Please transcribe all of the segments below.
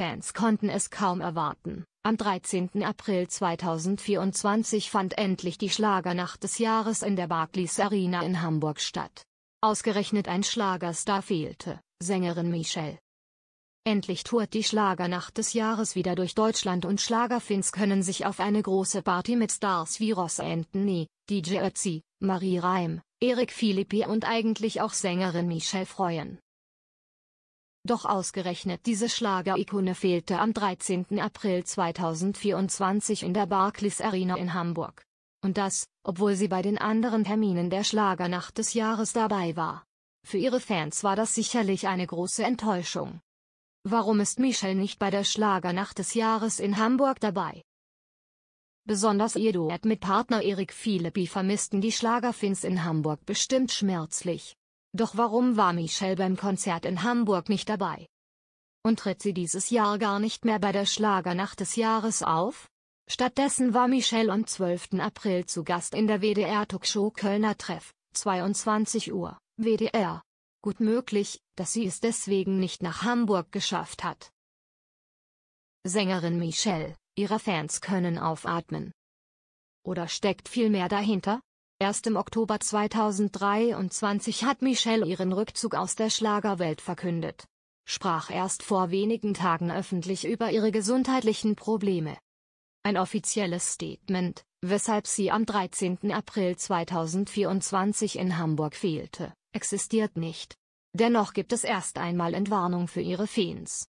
Fans konnten es kaum erwarten. Am 13. April 2024 fand endlich die Schlagernacht des Jahres in der Barclays Arena in Hamburg statt. Ausgerechnet ein Schlagerstar fehlte, Sängerin Michelle. Endlich tourt die Schlagernacht des Jahres wieder durch Deutschland und Schlagerfins können sich auf eine große Party mit Stars wie Ross Anthony, DJ Ötzi, Marie Reim, Erik Philippi und eigentlich auch Sängerin Michelle freuen. Doch ausgerechnet diese Schlager-Ikone fehlte am 13. April 2024 in der Barclays Arena in Hamburg. Und das, obwohl sie bei den anderen Terminen der Schlagernacht des Jahres dabei war. Für ihre Fans war das sicherlich eine große Enttäuschung. Warum ist Michelle nicht bei der Schlagernacht des Jahres in Hamburg dabei? Besonders ihr Duett mit Partner Erik Philippi vermissten die Schlagerfins in Hamburg bestimmt schmerzlich. Doch warum war Michelle beim Konzert in Hamburg nicht dabei? Und tritt sie dieses Jahr gar nicht mehr bei der Schlagernacht des Jahres auf? Stattdessen war Michelle am 12. April zu Gast in der WDR-Talkshow Kölner Treff, 22 Uhr, WDR. Gut möglich, dass sie es deswegen nicht nach Hamburg geschafft hat. Sängerin Michelle, ihre Fans können aufatmen. Oder steckt viel mehr dahinter? Erst im Oktober 2023 hat Michelle ihren Rückzug aus der Schlagerwelt verkündet. Sprach erst vor wenigen Tagen öffentlich über ihre gesundheitlichen Probleme. Ein offizielles Statement, weshalb sie am 13. April 2024 in Hamburg fehlte, existiert nicht. Dennoch gibt es erst einmal Entwarnung für ihre Fans.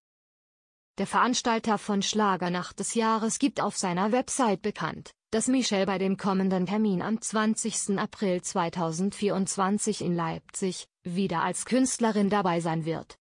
Der Veranstalter von Schlagernacht des Jahres gibt auf seiner Website bekannt, dass Michel bei dem kommenden Termin am 20. April 2024 in Leipzig, wieder als Künstlerin dabei sein wird.